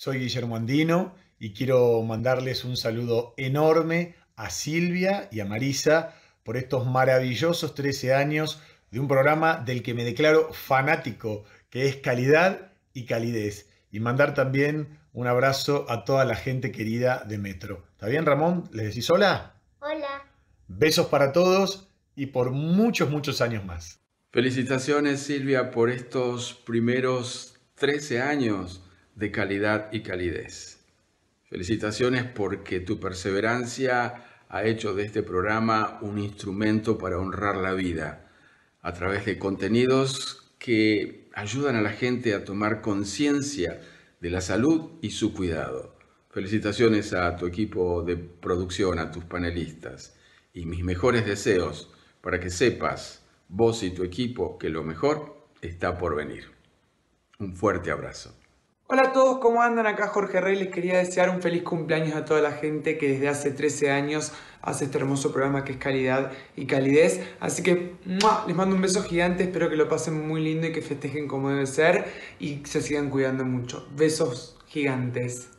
Soy Guillermo Andino y quiero mandarles un saludo enorme a Silvia y a Marisa por estos maravillosos 13 años de un programa del que me declaro fanático, que es calidad y calidez. Y mandar también un abrazo a toda la gente querida de Metro. ¿Está bien, Ramón? ¿Les decís hola? Hola. Besos para todos y por muchos, muchos años más. Felicitaciones, Silvia, por estos primeros 13 años de calidad y calidez. Felicitaciones porque tu perseverancia ha hecho de este programa un instrumento para honrar la vida a través de contenidos que ayudan a la gente a tomar conciencia de la salud y su cuidado. Felicitaciones a tu equipo de producción, a tus panelistas y mis mejores deseos para que sepas, vos y tu equipo, que lo mejor está por venir. Un fuerte abrazo. Hola a todos, ¿cómo andan? Acá Jorge Rey, les quería desear un feliz cumpleaños a toda la gente que desde hace 13 años hace este hermoso programa que es calidad y calidez. Así que les mando un beso gigante, espero que lo pasen muy lindo y que festejen como debe ser y se sigan cuidando mucho. Besos gigantes.